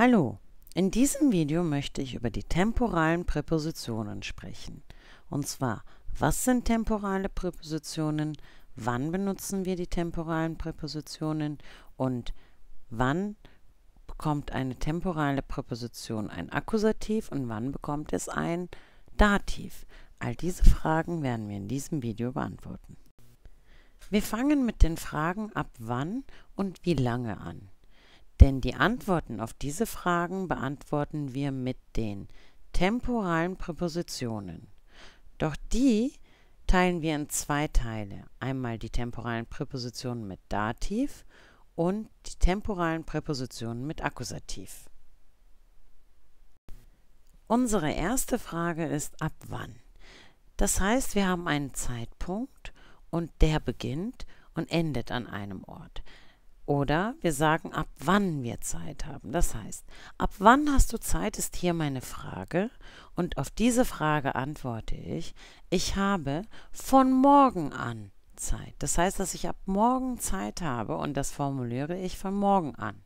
Hallo, in diesem Video möchte ich über die temporalen Präpositionen sprechen. Und zwar, was sind temporale Präpositionen, wann benutzen wir die temporalen Präpositionen und wann bekommt eine temporale Präposition ein Akkusativ und wann bekommt es ein Dativ? All diese Fragen werden wir in diesem Video beantworten. Wir fangen mit den Fragen ab wann und wie lange an. Denn die Antworten auf diese Fragen beantworten wir mit den temporalen Präpositionen. Doch die teilen wir in zwei Teile. Einmal die temporalen Präpositionen mit Dativ und die temporalen Präpositionen mit Akkusativ. Unsere erste Frage ist ab wann. Das heißt, wir haben einen Zeitpunkt und der beginnt und endet an einem Ort. Oder wir sagen, ab wann wir Zeit haben. Das heißt, ab wann hast du Zeit ist hier meine Frage. Und auf diese Frage antworte ich, ich habe von morgen an Zeit. Das heißt, dass ich ab morgen Zeit habe und das formuliere ich von morgen an.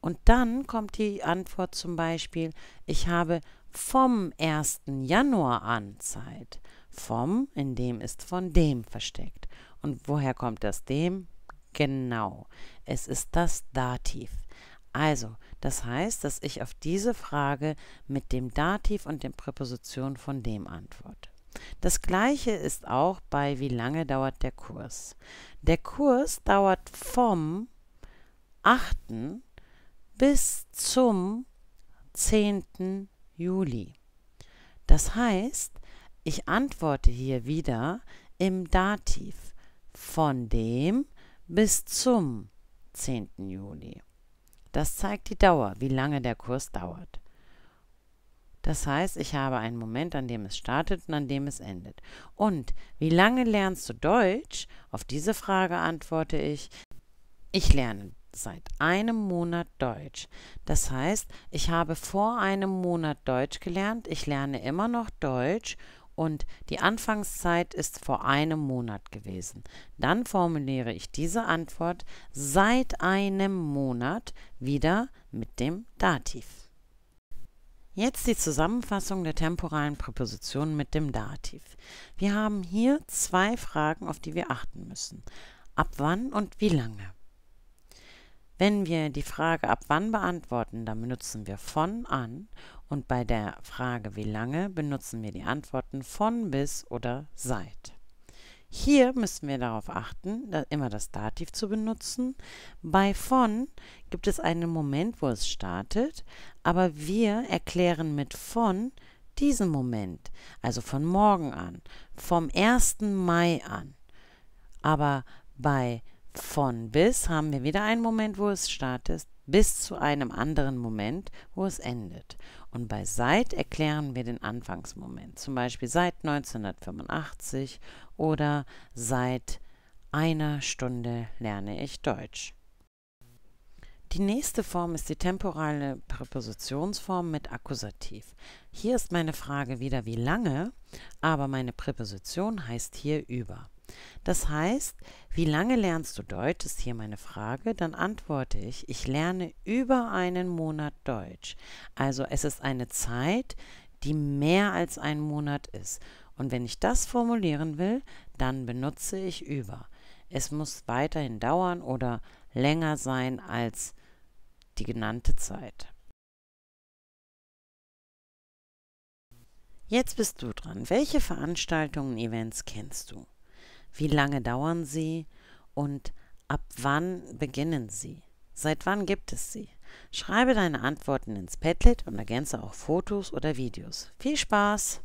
Und dann kommt die Antwort zum Beispiel, ich habe vom 1. Januar an Zeit. Vom, in dem ist von dem versteckt. Und woher kommt das dem? Genau, es ist das Dativ. Also, das heißt, dass ich auf diese Frage mit dem Dativ und den Präpositionen von dem antworte. Das gleiche ist auch bei wie lange dauert der Kurs. Der Kurs dauert vom 8. bis zum 10. Juli. Das heißt, ich antworte hier wieder im Dativ von dem bis zum 10. Juli. Das zeigt die Dauer, wie lange der Kurs dauert. Das heißt, ich habe einen Moment, an dem es startet und an dem es endet. Und wie lange lernst du Deutsch? Auf diese Frage antworte ich, ich lerne seit einem Monat Deutsch. Das heißt, ich habe vor einem Monat Deutsch gelernt, ich lerne immer noch Deutsch und die Anfangszeit ist vor einem Monat gewesen. Dann formuliere ich diese Antwort seit einem Monat wieder mit dem Dativ. Jetzt die Zusammenfassung der temporalen Präpositionen mit dem Dativ. Wir haben hier zwei Fragen, auf die wir achten müssen. Ab wann und wie lange? Wenn wir die Frage ab wann beantworten, dann benutzen wir von an und bei der Frage wie lange benutzen wir die Antworten von bis oder seit. Hier müssen wir darauf achten, immer das Dativ zu benutzen. Bei von gibt es einen Moment, wo es startet, aber wir erklären mit von diesen Moment, also von morgen an, vom 1. Mai an. Aber bei von bis haben wir wieder einen Moment, wo es startet, bis zu einem anderen Moment, wo es endet. Und bei seit erklären wir den Anfangsmoment, zum Beispiel seit 1985 oder seit einer Stunde lerne ich Deutsch. Die nächste Form ist die temporale Präpositionsform mit Akkusativ. Hier ist meine Frage wieder wie lange, aber meine Präposition heißt hier über. Das heißt, wie lange lernst du Deutsch, ist hier meine Frage. Dann antworte ich, ich lerne über einen Monat Deutsch. Also es ist eine Zeit, die mehr als ein Monat ist. Und wenn ich das formulieren will, dann benutze ich über. Es muss weiterhin dauern oder länger sein als die genannte Zeit. Jetzt bist du dran. Welche Veranstaltungen, Events kennst du? Wie lange dauern sie? Und ab wann beginnen sie? Seit wann gibt es sie? Schreibe deine Antworten ins Padlet und ergänze auch Fotos oder Videos. Viel Spaß!